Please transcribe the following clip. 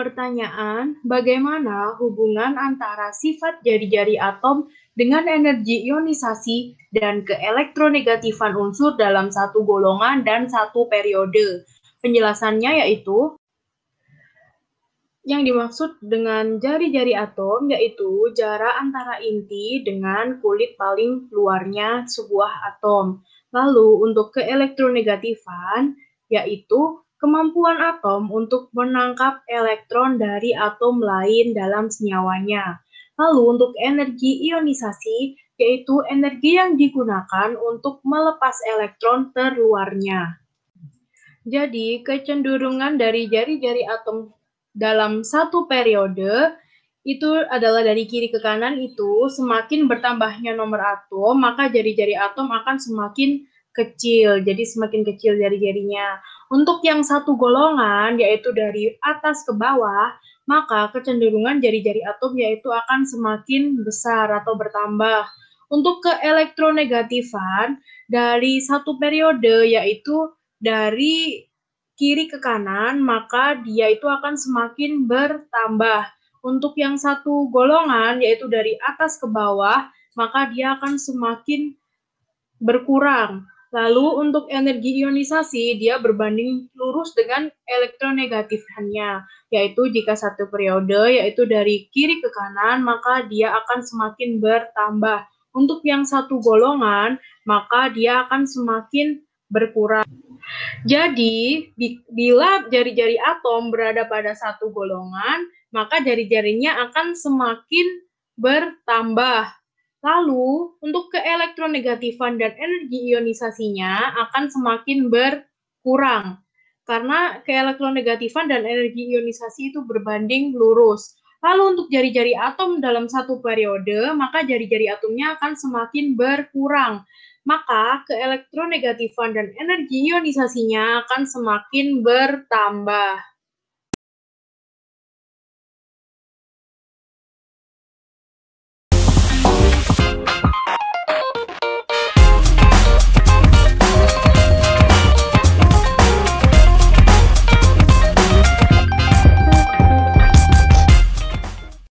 Pertanyaan, bagaimana hubungan antara sifat jari-jari atom dengan energi ionisasi dan keelektronegatifan unsur dalam satu golongan dan satu periode? Penjelasannya yaitu, yang dimaksud dengan jari-jari atom yaitu jarak antara inti dengan kulit paling luarnya sebuah atom. Lalu untuk keelektronegatifan yaitu kemampuan atom untuk menangkap elektron dari atom lain dalam senyawanya. Lalu untuk energi ionisasi, yaitu energi yang digunakan untuk melepas elektron terluarnya. Jadi, kecenderungan dari jari-jari atom dalam satu periode itu adalah dari kiri ke kanan itu semakin bertambahnya nomor atom, maka jari-jari atom akan semakin kecil, jadi semakin kecil jari-jarinya. Untuk yang satu golongan, yaitu dari atas ke bawah, maka kecenderungan jari-jari atom yaitu akan semakin besar atau bertambah. Untuk ke elektronegatifan, dari satu periode yaitu dari kiri ke kanan, maka dia itu akan semakin bertambah. Untuk yang satu golongan, yaitu dari atas ke bawah, maka dia akan semakin berkurang. Lalu untuk energi ionisasi dia berbanding lurus dengan elektronegatifannya, yaitu jika satu periode yaitu dari kiri ke kanan maka dia akan semakin bertambah. Untuk yang satu golongan maka dia akan semakin berkurang. Jadi bila jari-jari atom berada pada satu golongan, maka jari-jarinya akan semakin bertambah. Lalu untuk ke elektronegatifan dan energi ionisasinya akan semakin berkurang karena keelektronegatifan dan energi ionisasi itu berbanding lurus. Lalu untuk jari-jari atom dalam satu periode, maka jari-jari atomnya akan semakin berkurang. Maka keelektronegatifan dan energi ionisasinya akan semakin bertambah.